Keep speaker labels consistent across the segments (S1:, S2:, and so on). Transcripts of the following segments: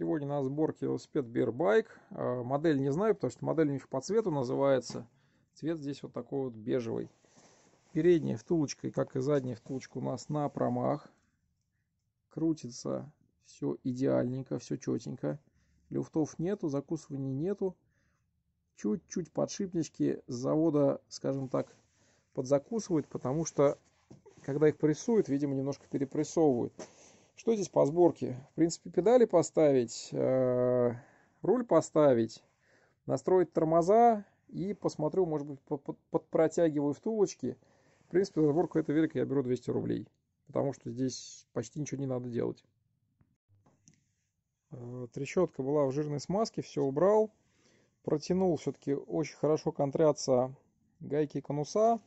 S1: Сегодня на сборке велосипед Bear а, Модель не знаю, потому что модель у них по цвету называется. Цвет здесь вот такой вот бежевый. Передняя втулочка, как и задняя втулочка у нас на промах. Крутится все идеальненько, все четенько. Люфтов нету, закусываний нету. Чуть-чуть подшипнички с завода, скажем так, подзакусывают, потому что когда их прессуют, видимо, немножко перепрессовывают. Что здесь по сборке? В принципе, педали поставить, э, руль поставить, настроить тормоза и посмотрю, может быть, подпротягиваю втулочки. В принципе, за сборку этого велика я беру 200 рублей, потому что здесь почти ничего не надо делать. Э, трещотка была в жирной смазке, все убрал. Протянул все-таки очень хорошо контрятся гайки конуса.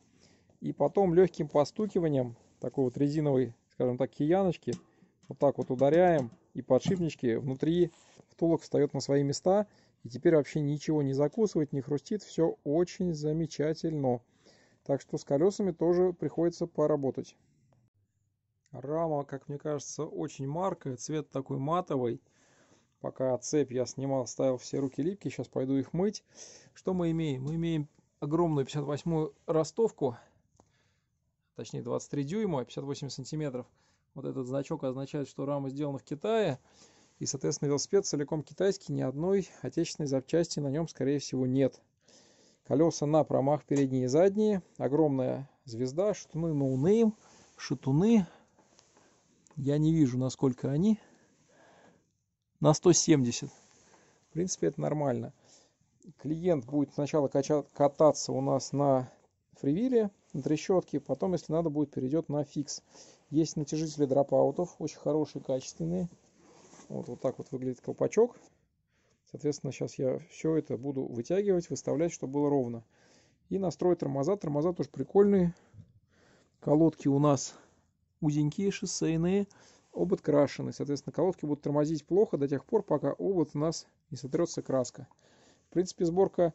S1: И потом легким постукиванием такой вот резиновой, скажем так, кияночки – вот так вот ударяем, и подшипнички внутри втулок встает на свои места. И теперь вообще ничего не закусывает, не хрустит. Все очень замечательно. Так что с колесами тоже приходится поработать. Рама, как мне кажется, очень маркая. Цвет такой матовый. Пока цепь я снимал, ставил все руки липкие. Сейчас пойду их мыть. Что мы имеем? Мы имеем огромную 58-ю ростовку. Точнее 23 дюйма, 58 сантиметров. Вот этот значок означает, что рама сделана в Китае. И, соответственно, велосипед целиком китайский, ни одной отечественной запчасти на нем, скорее всего, нет. Колеса на промах передние и задние. Огромная звезда, шатуны ноунейм, шатуны. Я не вижу, насколько они. На 170. В принципе, это нормально. Клиент будет сначала кататься у нас на фривиле, на трещотке, потом, если надо будет, перейдет на фикс. Есть натяжители дропаутов, очень хорошие, качественные. Вот, вот так вот выглядит колпачок. Соответственно, сейчас я все это буду вытягивать, выставлять, чтобы было ровно. И настроить тормоза. Тормоза тоже прикольные. Колодки у нас узенькие, шоссейные. Обод крашеный. Соответственно, колодки будут тормозить плохо до тех пор, пока обод у нас не сотрется краска. В принципе, сборка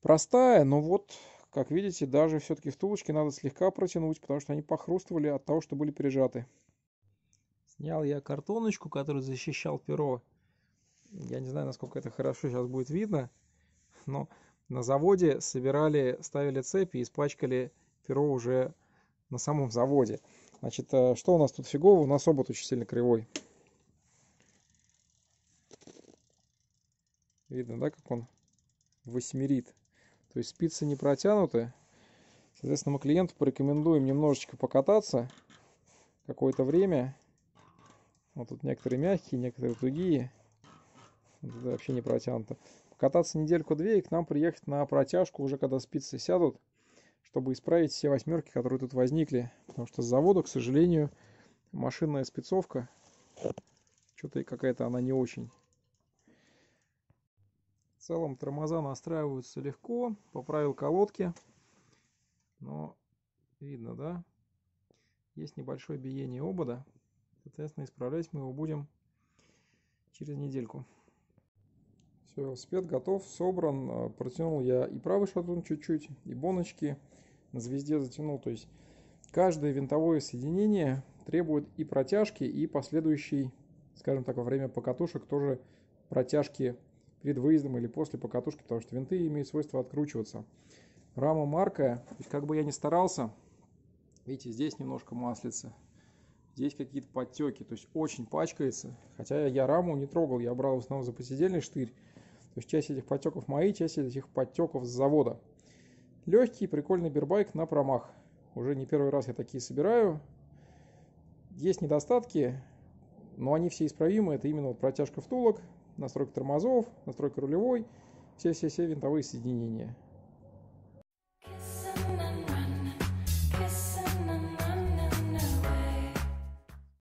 S1: простая, но вот как видите, даже все-таки втулочки надо слегка протянуть, потому что они похрустывали от того, что были прижаты. Снял я картоночку, который защищал перо. Я не знаю, насколько это хорошо сейчас будет видно, но на заводе собирали, ставили цепи и испачкали перо уже на самом заводе. Значит, э, что у нас тут фигово? У нас обод очень сильно кривой. Видно, да, как он восьмерит. То есть спицы не протянуты. Соответственно, мы клиенту порекомендуем немножечко покататься какое-то время. Вот тут некоторые мягкие, некоторые другие Это вообще не протянуто. Покататься недельку-две и к нам приехать на протяжку уже когда спицы сядут, чтобы исправить все восьмерки, которые тут возникли. Потому что с завода, к сожалению, машинная спецовка, что-то какая-то она не очень. В целом тормоза настраиваются легко. Поправил колодки. Но видно, да? Есть небольшое биение обода. Соответственно, исправлять мы его будем через недельку. Все, велосипед готов, собран. А, протянул я и правый шатун чуть-чуть, и боночки на звезде затянул. То есть каждое винтовое соединение требует и протяжки, и последующей, скажем так, во время покатушек тоже протяжки перед выездом или после покатушки, потому что винты имеют свойство откручиваться. Рама маркая, то есть как бы я ни старался, видите, здесь немножко маслица, здесь какие-то подтеки, то есть очень пачкается, хотя я раму не трогал, я брал в основном за посидельный штырь, то есть часть этих подтеков мои, часть этих подтеков с завода. Легкий, прикольный бербайк на промах. Уже не первый раз я такие собираю. Есть недостатки, но они все исправимы. Это именно вот протяжка втулок, настройка тормозов, настройка рулевой, все-все-все винтовые соединения.